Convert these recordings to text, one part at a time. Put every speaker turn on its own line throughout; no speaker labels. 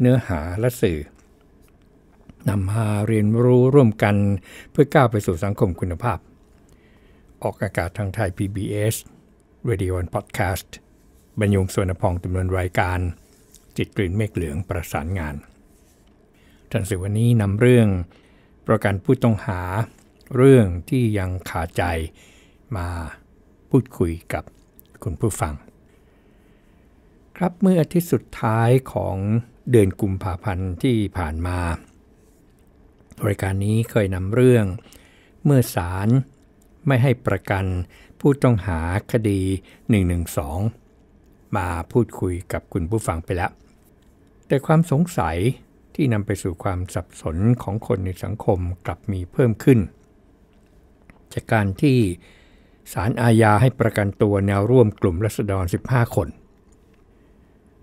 เนื้อหาและสื่อ นำมาเรียนรู้ร่วมกันเพื่อก้าวไปสู่สังคมคุณภาพ ออกอากาศทางไทย PBS Radio and Podcast บรรยงสวนพองจำนวนรายการจิตกลิ่นเมฆเหลืองประสานงาน ท่านสื่อวันนี้นำเรื่องประกันผู้ต้องหา เรื่องที่ยังขาใจมาพูดคุยกับคุณผู้ฟัง ครับเมื่ออาทิตย์สุดท้ายของเดือนกุมภาพันธ์ที่ผ่านมารายการนี้เคยนำเรื่อง เมื่อศาลไม่ให้ประกันผู้ต้องหาคดี 112 มาพูดคุยกับคุณผู้ฟังไปแล้ว แต่ความสงสัยที่นำไปสู่ความสับสนของคนในสังคมกลับมีเพิ่มขึ้น จากการที่ศาลอาญาให้ประกันตัวแนวร่วมกลุ่มรัษฎร 15 คน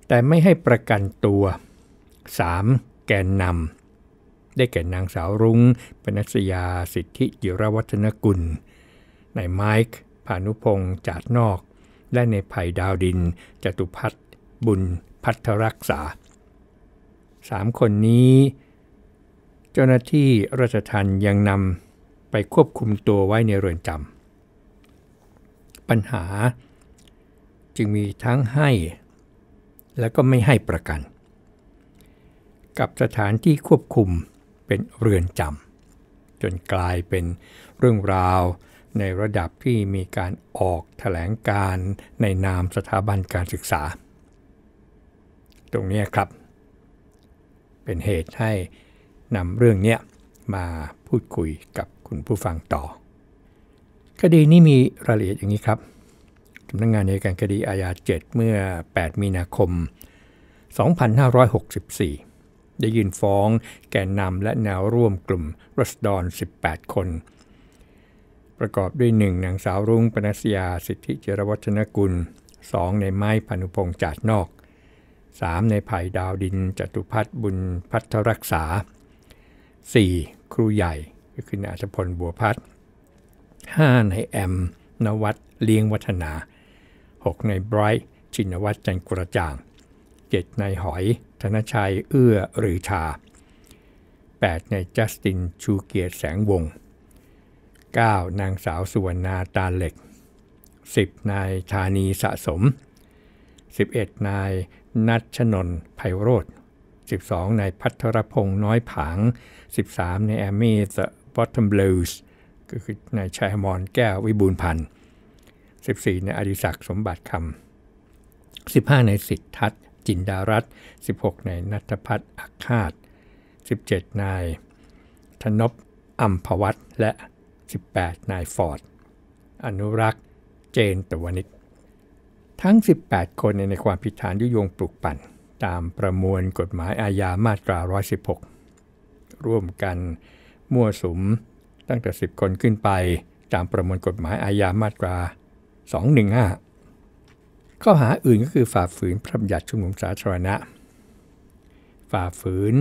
แต่ไม่ให้ประกันตัว 3. แกนนำได้แก่นางสาวรุง้งปนัสยาสิทธิจิรวัฒนกุลนายไมค์พานุพงศ์จาดนอก และในภัยดาวดินจตุพัฒบุญพัทรักษาสามคนนี้เจ้าหน้าที่ราชทันยังนำไปควบคุมตัวไว้ในเรือนจำปัญหาจึงมีทั้งให้ และก็ไม่ให้ประกันกับสถานที่ควบคุมเป็นเรือนจำจนกลายเป็นเรื่องราวในระดับที่มีการออกถแถลงการในนามสถาบันการศึกษา ตรงนี้ครับ เป็นเหตุให้นำเรื่องนี้มาพูดคุยกับคุณผู้ฟังต่อ คดีนี้มีรายละเอียดอย่างนี้ครับสำนักงงานในการคดีอาญา7 เมื่อ 8 มีนาคม 2564ได้ยื่นฟ้องแกนนำและแนวร่วมกลุ่มรัศดร18 คน ประกอบด้วย 1. นางสาวรุ่งปนัสยาสิทธิเจรวัฒนกุล 2. ในไม้พานุพงษ์จาดนอก 3. ในภายดาวดินจตุพัฒบุญพัทรักษา 4. ครูใหญ่ ก็คือนายพลบัวพัฒน์ 5. ในแอม นวัตเลี้ยงวัฒนา 6. ในไบรท์ชินวัตรจันกระจ่าง 7. ในหอยธนชัยเอื้อหรือชา 8. ในจัสตินชูเกียรติแสงวง 9. นางสาวสุวรรณาตาเหล็ก 10. นายธานีสะสม 11. นายนัชนนไพโรธ 12. นายพัทรพงศ์น้อยผาง 13. นายแอมมี่สปอตทมเบลูส์ก็คือนายชายมอนแก้ววิบูลพันธ์ 14. นายอดิศักดิ์สมบัติคำ 15. นายสิทธัตจินดารัต16 นายนัทพัฒน์อักคาต 17 นายธนบอัมพวัตและ 18 นาย ฟอร์ด อนุรักษ์เจนตวนิช ทั้ง 18 คนในความผิดฐานยุยงปลุกปั่น ตามประมวลกฎหมายอาญามาตรา 116 ร่วมกัน มั่วสุมตั้งแต่ 10 คนขึ้นไปตามประมวลกฎหมายอาญามาตรา 215ข้อหาอื่นก็คือฝ่าฝืนพระบัญญัติชุมนุมสาธารณะ ฝ่าฝืน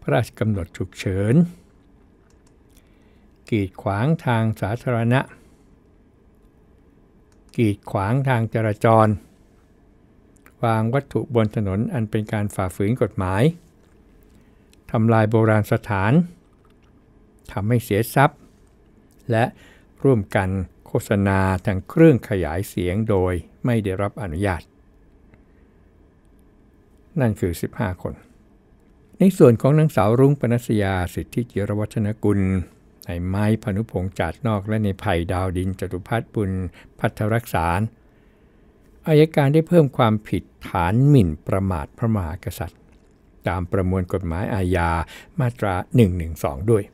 พระราชกำหนดฉุกเฉินกีดขวางทางสาธารณะ กีดขวางทางจราจร วางวัตถุบนถนนอันเป็นการฝ่าฝืนกฎหมาย ทำลายโบราณสถาน ทำให้เสียทรัพย์ และร่วมกันฆษณาทางเครื่องขยายเสียงโดยไม่ได้รับอนุญาต นั่นคือ 15 คน ในส่วนของนางสาวรุ้งปนัสยา สิทธิจิรวัฒนกุล ในไม้พนุพงษ์จัดนอกและในไัยดาวดินจตุพัฒน์บุญพัทรักษาอายการได้เพิ่มความผิดฐานหมิ่นประมาทพระมหากษัตริย์ตามประมวลกฎหมายอาญามาตรา112 ด้วย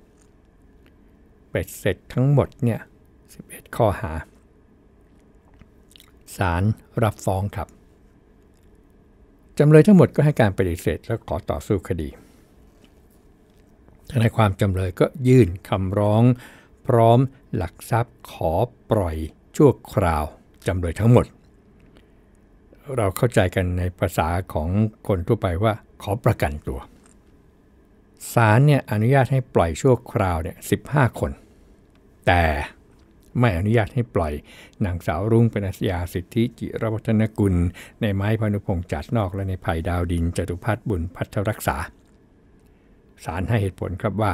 เป็ดเสร็จทั้งหมดเนี่ย11ข้อหา ศาลรับฟ้องครับจำเลยทั้งหมดก็ให้การปฏิเสธและขอต่อสู้คดีทนายความจำเลยก็ยื่นคำร้อง พร้อมหลักทรัพย์ขอปล่อยชั่วคราวจำเลยทั้งหมด เราเข้าใจกันในภาษาของคนทั่วไปว่าขอประกันตัวศาลเนี่ยอนุญาตให้ปล่อยชั่วคราวเนี่ยสิคน แต่ไม่อนุญาตให้ปล่อยนางสาวรุ่งเป็นสยาสิทธิจิรวัฒนกุล ในไม้พนุพงศ์จัดนอกและในภัยดาวดินจตุพัฒน์บุญพัฒรักษาสารให้เหตุผลครับว่า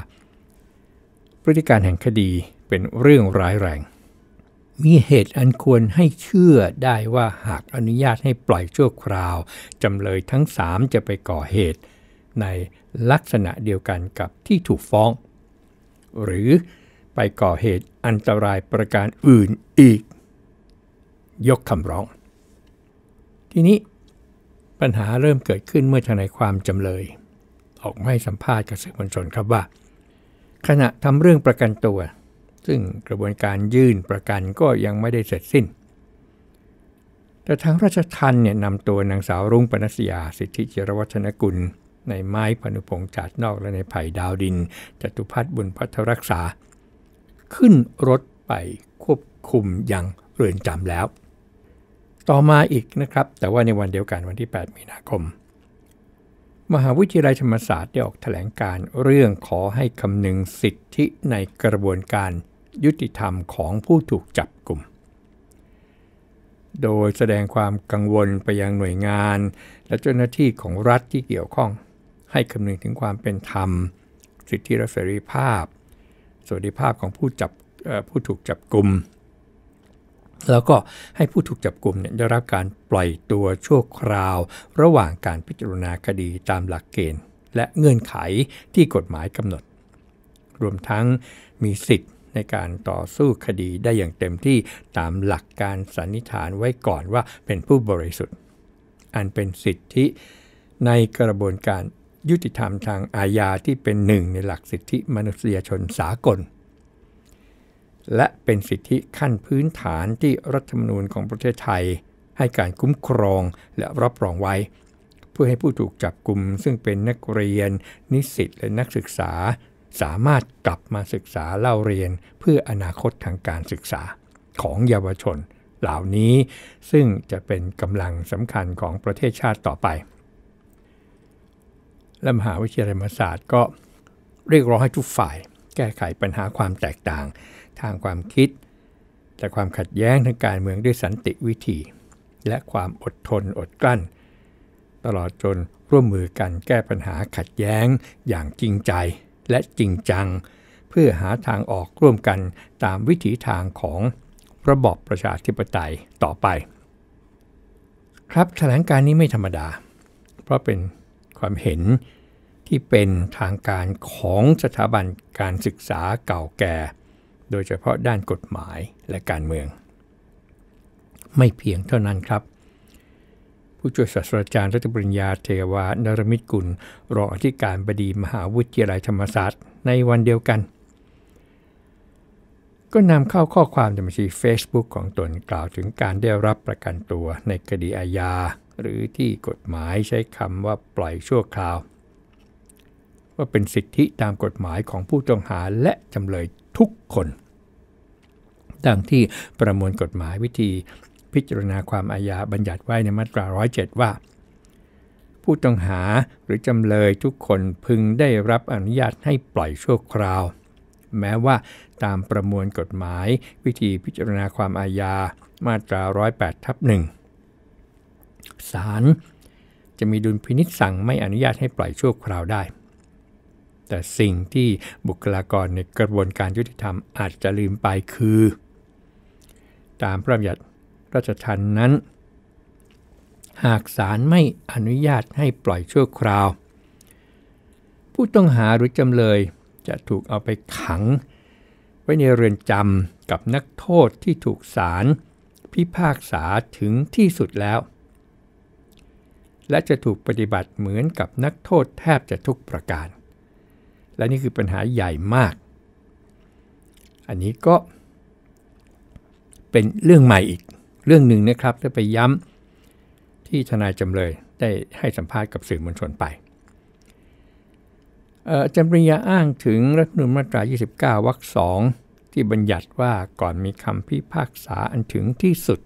พฤติการแห่งคดีเป็นเรื่องร้ายแรง มีเหตุอันควรให้เชื่อได้ว่าหากอนุญาตให้ปล่อยชั่วคราวจำเลยทั้งสามจะไปก่อเหตุในลักษณะเดียวกันกับที่ถูกฟ้อง หรือไปก่อเหตุอันตรายประการอื่นอีก ยกคำร้อง ทีนี้ปัญหาเริ่มเกิดขึ้นเมื่อทนายความจำเลย ออกไม่สัมภาษณ์กับสื่อมวลชนครับว่า ขณะทำเรื่องประกันตัว ซึ่งกระบวนการยื่นประกันก็ยังไม่ได้เสร็จสิ้น แต่ทางราชทัณเนี่ยนำตัวนางสาวรุ่งปนัสยาสิทธิจิรวัฒนกุล ในไม้พนุพงษ์จัดนอกและในไผ่ดาวดิน จตุพัฒน์บุญพัทรรักษาขึ้นรถไปควบคุมยังเรือนจำแล้ว ต่อมาอีกนะครับแต่ว่าในวันเดียวกันวันที่ 8 มีนาคม มหาวิทยาลัยธรรมศาสตร์ได้ออกแถลงการเรื่องขอให้คำนึงสิทธิในกระบวนการยุติธรรมของผู้ถูกจับกลุ่ม โดยแสดงความกังวลไปยังหน่วยงาน และเจ้าหน้าที่ของรัฐที่เกี่ยวข้อง ให้คำนึงถึงความเป็นธรรม สิทธิและเสรีภาพสวัสดิภาพของผู้จับผู้ถูกจับกลุ่มแล้วก็ให้ผู้ถูกจับกลุ่มเนี่ยได้รับการปล่อยตัวชั่วคราว ระหว่างการพิจารณาคดีตามหลักเกณฑ์ และเงื่อนไขที่กฎหมายกำหนด รวมทั้งมีสิทธิ์ในการต่อสู้คดีได้อย่างเต็มที่ตามหลักการสันนิษฐานไว้ก่อนว่าเป็นผู้บริสุทธิ์ อันเป็นสิทธิในกระบวนการยุติธรรมทางอาญาที่เป็นหนึ่งในหลักสิทธิมนุษยชนสากล และเป็นสิทธิขั้นพื้นฐานที่รัฐธรรมนูญของประเทศไทย ให้การคุ้มครองและรับรองไว้ เพื่อให้ผู้ถูกจับกลุ่มซึ่งเป็นนักเรียนนิสิตและนักศึกษา สามารถกลับมาศึกษาเล่าเรียนเพื่ออนาคตทางการศึกษาของเยาวชน เหล่านี้ซึ่งจะเป็นกำลังสำคัญของประเทศชาติต่อไปและมหาวิทยาลัยธรรมศาสตร์ก็เรียกร้องให้ทุกฝ่าย แก้ไขปัญหาความแตกต่างทางความคิดแต่ความขัดแย้งทางการเมืองด้วยสันติวิธี และความอดทนอดกลั้น ตลอดจนร่วมมือกันแก้ปัญหาขัดแย้งอย่างจริงใจและจริงจัง เพื่อหาทางออกร่วมกันตามวิถีทางของระบอบประชาธิปไตยต่อไป ครับแถลงการนี้ไม่ธรรมดา เพราะเป็นความเห็นที่เป็นทางการของสถาบันการศึกษาเก่าแก่ โดยเฉพาะด้านกฎหมายและการเมือง ไม่เพียงเท่านั้นครับ ผู้ช่วยศาสตราจารย์รัตปริญญาเทวานรมิตรกุลรองอธิการบดีมหาวิทยาลัยธรรมศาสตร์ในวันเดียวกัน ก็นำเข้าข้อความในบัญชี Facebook ของตนกล่าวถึงการได้รับประกันตัวในคดีอาญา หรือที่กฎหมายใช้คำว่าปล่อยชั่วคราวว่าเป็นสิทธิตามกฎหมายของผู้ต้องหาและจำเลยทุกคน ดังที่ประมวลกฎหมายวิธีพิจารณาความอาญาบัญญัติไว้ในมาตรา 107 ว่า ผู้ต้องหาหรือจำเลยทุกคนพึงได้รับอนุญาตให้ปล่อยชั่วคราว แม้ว่าตามประมวลกฎหมายวิธีพิจารณาความอาญามาตรา 108 ทับหนึ่งศาลจะมีดุลพินิษสั่งไม่อนุญาตให้ปล่อยชั่วคราวได้แต่สิ่งที่บุคลากรในกระบวนการยุติธรรมอาจจะลืมไปคือ ตามพระบัญญัติราชทันนั้น หากศาลไม่อนุญาตให้ปล่อยชั่วคราว ผู้ต้องหาหรือจำเลยจะถูกเอาไปขัง ไว้ในเรือนจำกับนักโทษที่ถูกศาลพิพากษาถึงที่สุดแล้ว และจะถูกปฏิบัติเหมือนกับนักโทษแทบจะทุกประการและนี่คือปัญหาใหญ่มาก อันนี้ก็เป็นเรื่องใหม่อีกเรื่องหนึ่งนะครับด้ไปย้ำที่ทนายจำเลยได้ให้สัมภาษณ์กับสื่อมวลชนไปจำปริยาอ้างถึงรัฐรมนุนมาตรา 29วรรคสองที่บัญญัติว่าก่อนมีคำพิพากษาอันถึงที่สุด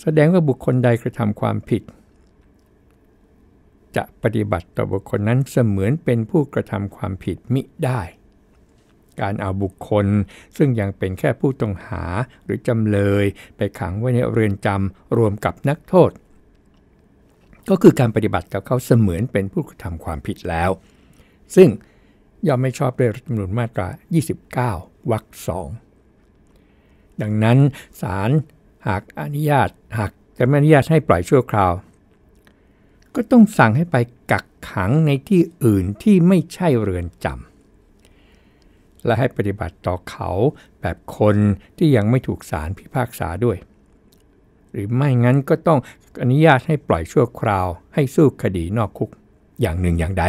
แสดงว่าบุคคลใดกระทำความผิดจะปฏิบัติต่อบุคคลนั้นเสมือนเป็นผู้กระทำความผิดมิได้ การเอาบุคคลซึ่งยังเป็นแค่ผู้ต้องหาหรือจำเลยไปขังไว้ในเรือนจำรวมกับนักโทษ ก็คือการปฏิบัติกับเขาเสมือนเป็นผู้กระทำความผิดแล้ว ซึ่งย่อมไม่ชอบด้วยรัฐธรรมนูญมาตรา29วรรคสองดังนั้นศาลหากอนุญาตหากจะไม่อนุญาตให้ปล่อยชั่วคราวก็ต้องสั่งให้ไปกักขังในที่อื่นที่ไม่ใช่เรือนจำและให้ปฏิบัติต่อเขาแบบคนที่ยังไม่ถูกสารพิพากษาด้วย หรือไม่งั้นก็ต้องอนุญาตให้ปล่อยชั่วคราวให้สู้คดีนอกคุกอย่างหนึ่งอย่างใด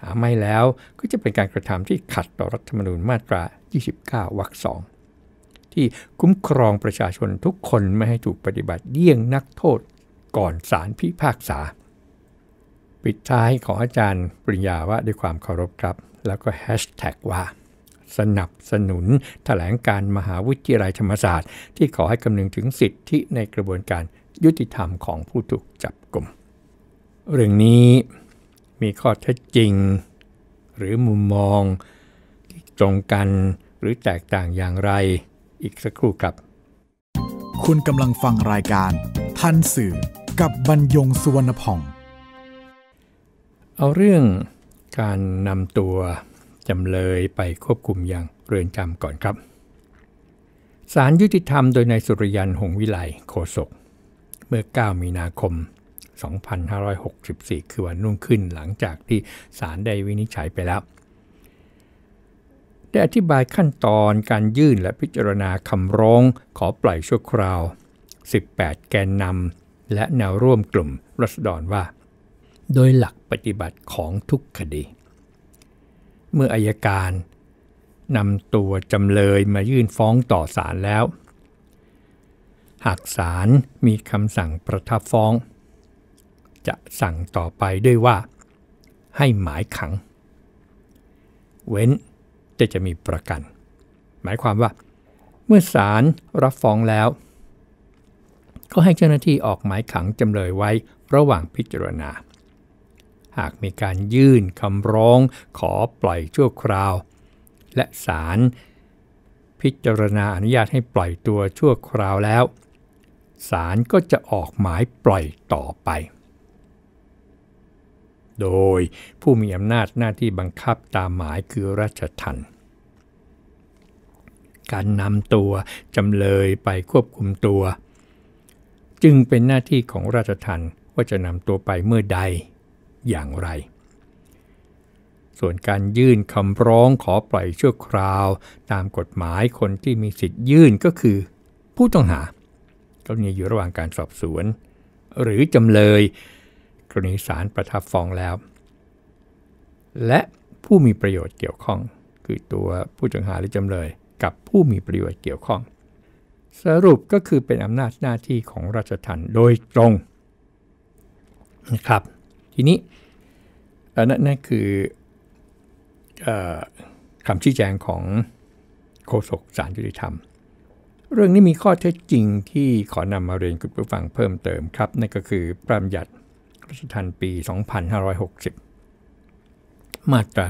หาไม่แล้วก็จะเป็นการกระทำที่ขัดต่อรัฐธรรมนูญมาตรา 29วรรคสองที่คุ้มครองประชาชนทุกคนไม่ให้ถูกปฏิบัติเยี่ยงนักโทษก่อนสารพิพากษา ปิดท้ายของอาจารย์ปริญญาว่าด้วยความเคารพครับ แล้วก็แฮชแท็กว่า สนับสนุนถแถลงการมหาวิทยาลัยธรรมศาสตร์ ที่ขอให้คำนึงถึงสิทธิในกระบวนการยุติธรรมของผู้ถูกจับกลุ่มเรื่องนี้มีข้อเท็จจริง หรือมุมมองที่ตรงกันหรือแตกต่างอย่างไรอีกสักครู่ครับ คุณกำลังฟังรายการทันสื่อกับบรรยงสุวรรณพ่อง เอาเรื่องการนำตัว จำเลยไปควบคุมอย่างเรือนจำก่อนครับ สารยุติธรรมโดยนายสุริยันหงวิไลโคศกเมื่อ 9มีนาคม 2564 คือวันนุ่งขึ้นหลังจากที่สารได้วินิจฉัยไปแล้ว ได้อธิบายขั้นตอนการยื่นและพิจารณาคำร้องขอปล่อยชั่วคราว 18 แกนนำและแนวร่วมกลุ่มรัศดรว่า โดยหลักปฏิบัติของทุกคดี เมื่ออายการนำตัวจำเลยมายื่นฟ้องต่อศาลแล้ว หากศาลมีคำสั่งประทับฟ้อง จะสั่งต่อไปด้วยว่าให้หมายขัง เว้นจะจะมีประกัน หมายความว่า เมื่อศาลรับฟ้องแล้วก็ให้เจ้าหน้าที่ออกหมายขังจำเลยไว้ระหว่างพิจารณา หากมีการยื่นคำร้องขอปล่อยชั่วคราว และศาลพิจารณาอนุญาตให้ปล่อยตัวชั่วคราวแล้วศาลก็จะออกหมายปล่อยต่อไป โดยผู้มีอำนาจหน้าที่บังคับตามหมายคือราชทันการนำตัวจำเลยไปควบคุมตัวจึงเป็นหน้าที่ของราชทันว่าจะนำตัวไปเมื่อใดอย่างไร ส่วนการยื่นคำร้องขอปล่อยชั่วคราว ตามกฎหมายคนที่มีสิทธิ์ยื่นก็คือผู้ต้องหากรณีอยู่ระหว่างการสอบสวนหรือจำเลยกรณีสารประทับฟ้องแล้ว และผู้มีประโยชน์เกี่ยวข้อง คือตัวผู้ต้องหาหรือจำเลยกับผู้มีประโยชน์เกี่ยวข้องสรุปก็คือเป็นอำนาจหน้าที่ของราชทันโดยตรงนะครับทีนี้นั่นนั่นคืออคำชี้แจงของโฆษกสารยุติธรรม เรื่องนี้มีข้อเท็จจริงที่ขอนำมาเรียนคุณผู้ฟังเพิ่มเติมครับ นั่นก็คือประมยัดรัชทันปี 2560 มาตรา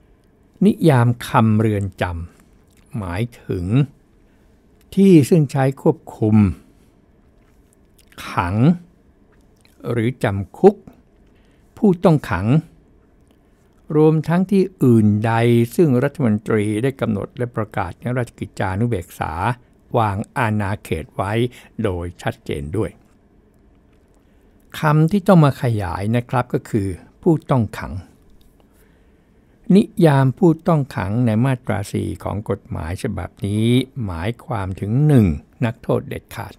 4นิยามคำเรือนจำหมายถึงที่ซึ่งใช้ควบคุม ขัง หรือจำคุก ผู้ต้องขัง รวมทั้งที่อื่นใดซึ่งรัฐมนตรีได้กำหนดและประกาศในราชกิจจานุเบกษาวางอาณาเขตไว้โดยชัดเจนด้วยคำที่ต้องมาขยายนะครับก็คือผู้ต้องขังนิยามผู้ต้องขังในมาตราสี่ของกฎหมายฉบับนี้ หมายความถึง 1. นักโทษเด็ดขาด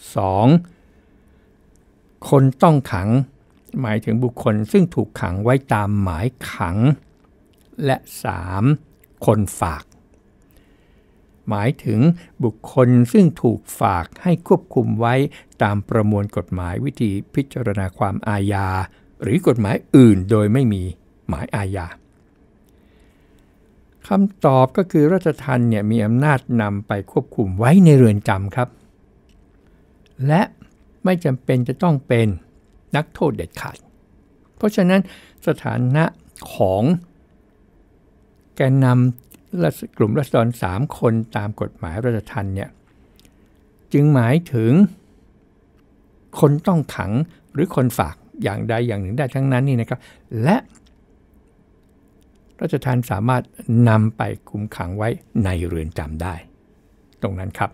2. คนต้องขัง หมายถึงบุคคลซึ่งถูกขังไว้ตามหมายขัง และ 3. คนฝาก หมายถึงบุคคลซึ่งถูกฝากให้ควบคุมไว้ตามประมวลกฎหมายวิธีพิจารณาความอาญาหรือกฎหมายอื่นโดยไม่มีหมายอาญาคำตอบก็คือรัชทันเนี่ยมีอำนาจนำไปควบคุมไว้ในเรือนจำครับ และไม่จำเป็นจะต้องเป็นนักโทษเด็ดขาด เพราะฉะนั้นสถานะของแกนนำกลุ่มรัศดรสามคนตามกฎหมายรัชทันเนี่ยจึงหมายถึงคนต้องขังหรือคนฝากอย่างใดอย่างหนึ่งได้ทั้งนั้นนี่นะครับ และรัชทานสามารถนำไปคุมขังไว้ในเรือนจำได้ ตรงนั้นครับ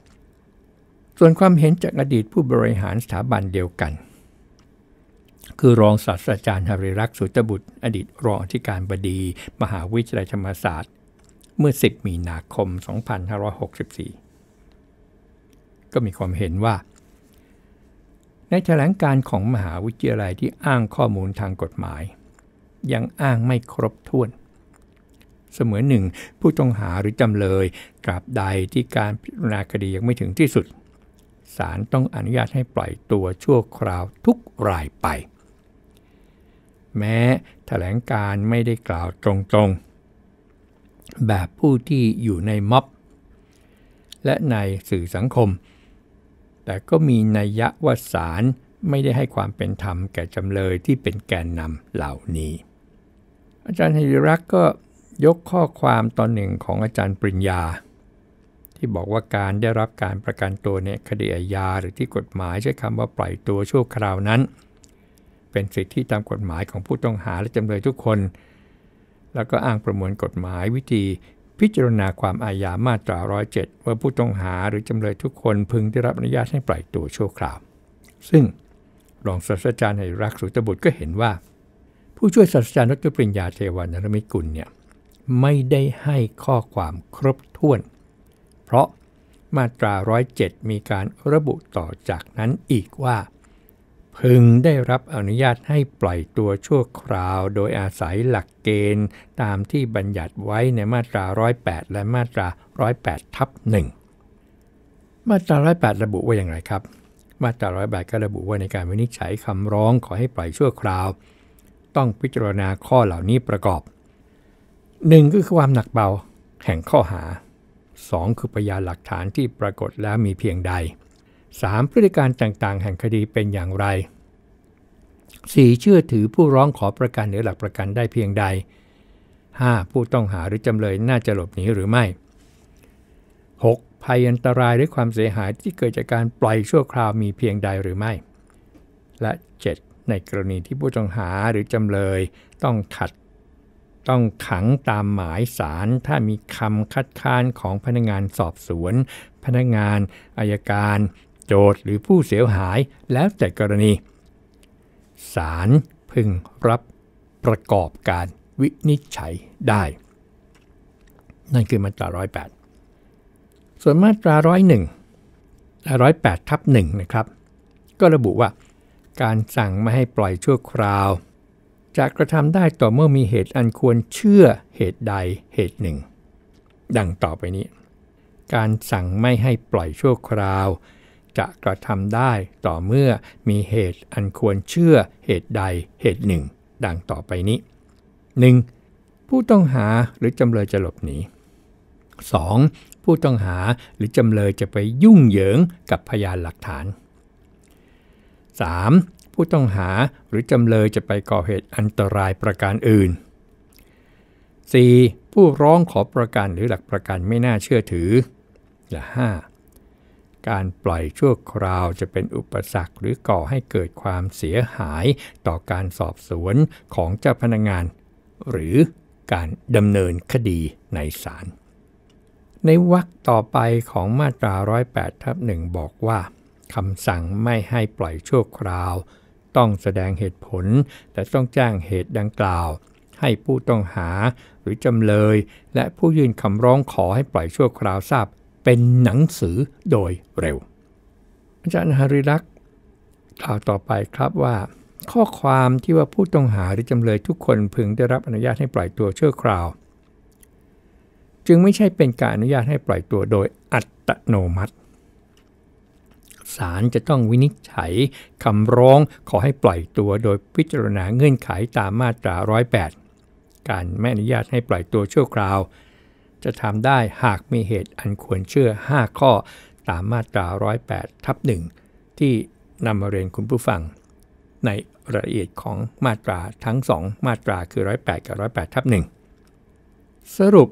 ส่วนความเห็นจากอดีตผู้บริหารสถาบันเดียวกัน คือรองศาสตราจารย์หริรักษ์สุตบุตรอดีตรองอธิการบดีมหาวิทยาลัยธรรมศาสตร์ เมื่อ 10 มีนาคม 2564 ก็มีความเห็นว่า ในแถลงการของมหาวิทยาลัยที่อ้างข้อมูลทางกฎหมาย ยังอ้างไม่ครบถ้วนเสมือนหนึ่งผู้ต้องหาหรือจำเลยตราบใดที่การพิจารณาคดียังไม่ถึงที่สุดศาลต้องอนุญาตให้ปล่อยตัวชั่วคราวทุกรายไป แม้แถลงการไม่ได้กล่าวตรงๆ แบบผู้ที่อยู่ในม็อบ และในสื่อสังคม แต่ก็มีนัยยะว่าศาลไม่ได้ให้ความเป็นธรรมแก่จำเลยที่เป็นแกนนำเหล่านี้ อาจารย์ฮิรักก็ยกข้อความตอนหนึ่งของอาจารย์ปริญญา ที่บอกว่าการได้รับการประกันตัวในคดีอาญาหรือที่กฎหมายใช้คำว่าปล่อยตัวชั่วคราวนั้น เป็นสิทธิตามกฎหมายของผู้ต้องหาและจำเลยทุกคน แล้วก็อ้างประมวลกฎหมายวิธีพิจารณาความอาญามาตรา 107 ว่าผู้ต้องหาหรือจำเลยทุกคน พึงได้รับอนุญาตให้ปล่อยตัวชั่วคราวซึ่งรองศาสตราจารย์ในรักสุตบุตรก็เห็นว่า ผู้ช่วยศาสตราจารย์ดรปริญญาเทวานรมิตกุลเนี่ยไม่ได้ให้ข้อความครบถ้วน เพราะมาตรา 107 มีการระบุต่อจากนั้นอีกว่า พึงได้รับอนุญาตให้ปล่อยตัวชั่วคราว โดยอาศัยหลักเกณฑ์ตามที่บัญญัติไว้ในมาตรา108 และมาตรา 108ทับหนึ่งมาตรา108 ระบุว่าอย่างไรครับ มาตรา108ก็ระบุว่าในการวินิจฉัยคำร้องขอให้ปล่อยชั่วคราว ต้องพิจารณาข้อเหล่านี้ประกอบหนึ่งก็คือความหนักเบาแห่งข้อหา 2. คือพยานหลักฐานที่ปรากฏแล้วมีเพียงใด 3. พฤติการต่างๆ แห่งคดีเป็นอย่างไร 4. เชื่อถือผู้ร้องขอประกันหรือหลักประกันได้เพียงใด 5. ผู้ต้องหาหรือจำเลยน่าจะหลบหนีหรือไม่ 6. ภัยอันตรายหรือความเสียหายที่เกิดจากการปล่อยชั่วคราวมีเพียงใดหรือไม่ และ 7. ในกรณีที่ผู้ต้องหาหรือจำเลยต้องขัดต้องขังตามหมายสารถ้ามีคำคัดค้านของพนักงานสอบสวน พนักงานอายการโจทหรือผู้เสียหายแล้วแต่กรณีสารพึงรับประกอบการวินิจฉัยได้นั่นคือมาตรา108ส่วนมาตรา101และ108ทับ1นะครับ ก็ระบุว่าการสั่งไม่ให้ปล่อยชั่วคราวจะกระทำได้ต่อเมื่อมีเหตุอันควรเชื่อเหตุใดเหตุหนึ่งดังต่อไปนี้ การสั่งไม่ให้ปล่อยชั่วคราว จะกระทำได้ต่อเมื่อมีเหตุอันควรเชื่อเหตุใดเหตุหนึ่งดังต่อไปนี้ 1. ผู้ต้องหาหรือจำเลยจะหลบหนี 2. ผู้ต้องหาหรือจำเลยจะไปยุ่งเหยิงกับพยานหลักฐาน 3. ผู้ต้องหาหรือจำเลย จะไปก่อเหตุอันตรายประการอื่น 4. ผู้ร้องขอประกันหรือหลักประกันไม่น่าเชื่อถือ และ 5. การปล่อยชั่วคราวจะเป็นอุปสรรคหรือก่อให้เกิดความเสียหายต่อการสอบสวนของเจ้าพนักงงาน หรือการดำเนินคดีในศาล ในวรรคต่อไปของมาตรา108ทับ1บอกว่าคำสั่งไม่ให้ปล่อยชั่วคราวต้องแสดงเหตุผลแต่ต้องแจ้งเหตุดังกล่าว ให้ผู้ต้องหาหรือจำเลย และผู้ยื่นคำร้องขอให้ปล่อยชั่วคราวทราบเป็นหนังสือโดยเร็วอาจารย์ฮาริรักษ์กล่าวต่อไปครับว่า ข้อความที่ว่าผู้ต้องหาหรือจำเลยทุกคนพึงได้รับอนุญาตให้ปล่อยตัวชั่วคราว จึงไม่ใช่เป็นการอนุญาตให้ปล่อยตัวโดยอัตโนมัติศาลจะต้องวินิจฉัยคำร้องขอให้ปล่อยตัวโดยพิจารณาเงื่อนไขตามมาตรา 108 การไม่อนุญาตให้ปล่อยตัวชั่วคราว จะทำได้หากมีเหตุอันควรเชื่อ 5 ข้อตามมาตรา 108 ทับ 1 ที่นำมาเรียนคุณผู้ฟัง ในรายละเอียดของมาตราทั้ง 2 มาตราคือ 108 กับ 108 ทับ1สรุป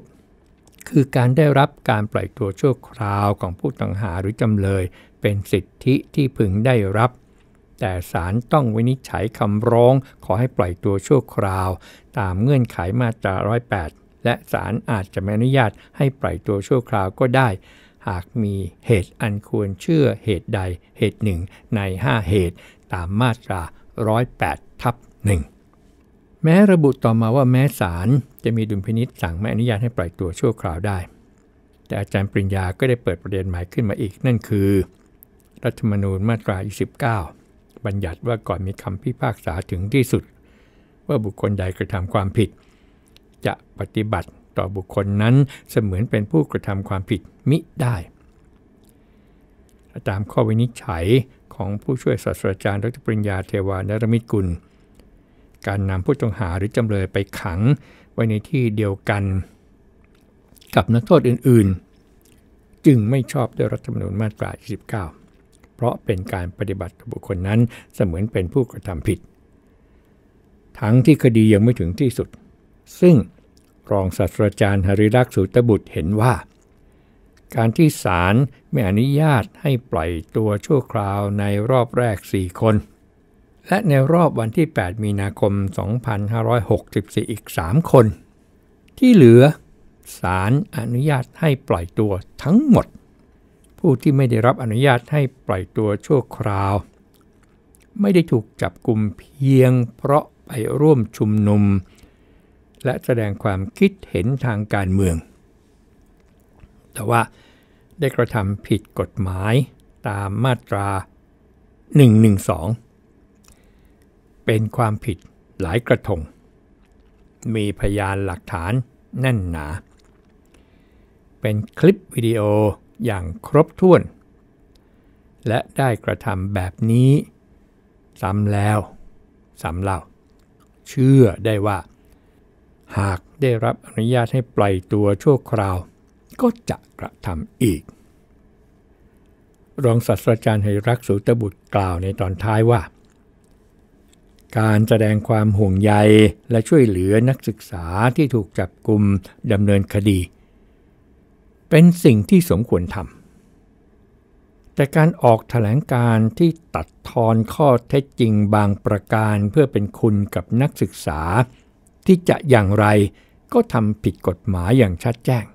คือการได้รับการปล่อยตัวชั่วคราวของผู้ต้องหาหรือจำเลย เป็นสิทธิที่พึงได้รับ แต่ศาลต้องวินิจฉัยคำร้องขอให้ปล่อยตัวชั่วคราวตามเงื่อนไขมาตรา 108 และศาลอาจจะไม่อนุญาตให้ปล่อยตัวชั่วคราวก็ได้ หากมีเหตุอันควรเชื่อเหตุใดเหตุหนึ่ง ใน 5 เหตุตามมาตรา 108 ทับหนึ่งแม้ระบุต่อมาว่าแม้ศาลจะมีดุลพินิษสั่งไม่อนุญาตให้ปล่อยตัวชั่วคราวได้ แต่อาจารย์ปริญญาก็ได้เปิดประเด็นใหม่ขึ้นมาอีก นั่นคือ รัฐธรรมนูญมาตรา29 บัญญัติว่าก่อนมีคำพิพากษาถึงที่สุด ว่าบุคคลใดกระทำความผิด จะปฏิบัติต่อบุคคลนั้นเสมือนเป็นผู้กระทำความผิดมิได้ ตามข้อวินิจฉัยของผู้ช่วยศาสตราจารย์ดรปริญญาเทวานรมิตรกุลการนำผู้ต้องหาหรือจำเลยไปขังไว้ในที่เดียวกัน กับนักโทษอื่นๆ จึงไม่ชอบด้วยรัฐธรรมนูญมาตรา29 เพราะเป็นการปฏิบัติบุคคลนั้นเสมือนเป็นผู้กระทำผิด ทั้งที่คดียังไม่ถึงที่สุด ซึ่งรองศาสตราจารย์หริรักษ์สุตบุตรเห็นว่า การที่ศาลไม่อนุญาตให้ปล่อยตัวชั่วคราวในรอบแรก 4 คนและในรอบวันที่ 8 มีนาคม 2564 อีก 3 คน ที่เหลือศาลอนุญาตให้ปล่อยตัวทั้งหมด ผู้ที่ไม่ได้รับอนุญาตให้ปล่อยตัวชั่วคราว ไม่ได้ถูกจับกลุ่มเพียงเพราะไปร่วมชุมนุม และแสดงความคิดเห็นทางการเมือง แต่ว่าได้กระทำผิดกฎหมายตามมาตรา 112เป็นความผิดหลายกระทง มีพยานหลักฐานแน่นหนา เป็นคลิปวิดีโออย่างครบถ้วน และได้กระทำแบบนี้ ซ้ำแล้วซ้ำเล่า เชื่อได้ว่า หากได้รับอนุญาตให้ปล่อยตัวชั่วคราวก็จะกระทำอีก รองศาสตราจารย์ไหรักสูตบุตรกล่าวในตอนท้ายว่าการแสดงความห่วงใยและช่วยเหลือนักศึกษาที่ถูกจับกลุ่มดำเนินคดี เป็นสิ่งที่สมควรทำ แต่การออกถแถลงการที่ตัดทอนข้อเท็จจริงบางประการเพื่อเป็นคุณกับนักศึกษา ที่จะอย่างไรก็ทำผิดกฎหมายอย่างชัดแจ้ง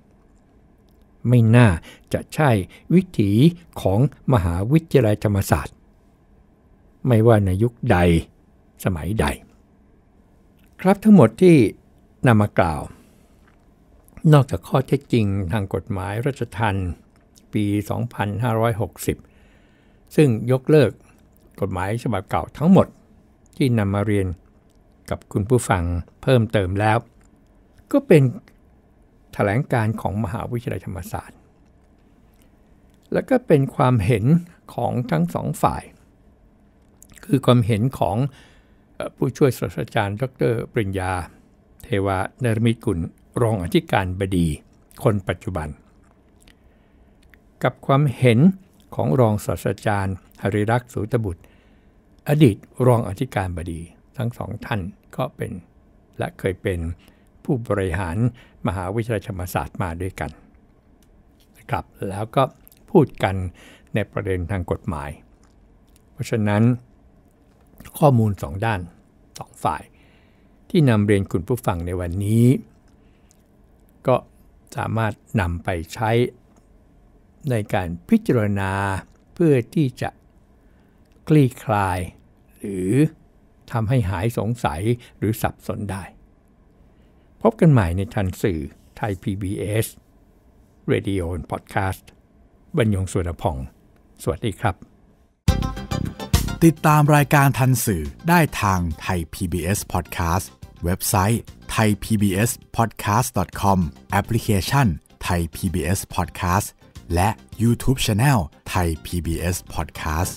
ไม่น่าจะใช่วิถีของมหาวิทยาลัยธรรมศาสตร์ ไม่ว่าในยุคใดสมัยใด ครับทั้งหมดที่นำมากล่าว นอกจากข้อเท็จจริงทางกฎหมายรัชทันปี 2560 ซึ่งยกเลิกกฎหมายฉบับเก่าทั้งหมดที่นำมาเรียนกับคุณผู้ฟังเพิ่มเติมแล้ว ก็เป็นถแถลงการของมหาวิทยาลัยธรรมศาสตร์ และก็เป็นความเห็นของทั้งสองฝ่ายคือความเห็นของผู้ช่วยศาสตราจารย์ดรปริญญาเทวานรมิตกุลรองอธิการบดีคนปัจจุบัน กับความเห็นของรองศาสตราจารย์หริรักษ์สุตบุตร อดีตรองอธิการบดีทั้งสองท่านก็เป็น และเคยเป็นผู้บริหารมหาวิทยาลัยธรรมศาสตร์มาด้วยกันนะครับแล้วก็พูดกันในประเด็นทางกฎหมาย เพราะฉะนั้นข้อมูลสองด้านสองฝ่าย ที่นำเรียนคุณผู้ฟังในวันนี้ ก็สามารถนำไปใช้ ในการพิจารณาเพื่อที่จะคลี่คลาย หรือทำให้หายสงสัยหรือสับสนได้ พบกันใหม่ในทันสื่อไทย PBS Radio and Podcast บรรยงสุรพงศ์สวัสดีครับติดตามรายการทันสื่อได้ทางไทย PBS Podcast เว็บไซต์ thaipbspodcast.com แอปพลิเคชัน Thai PBS Podcast และ YouTube Channel Thai PBS Podcast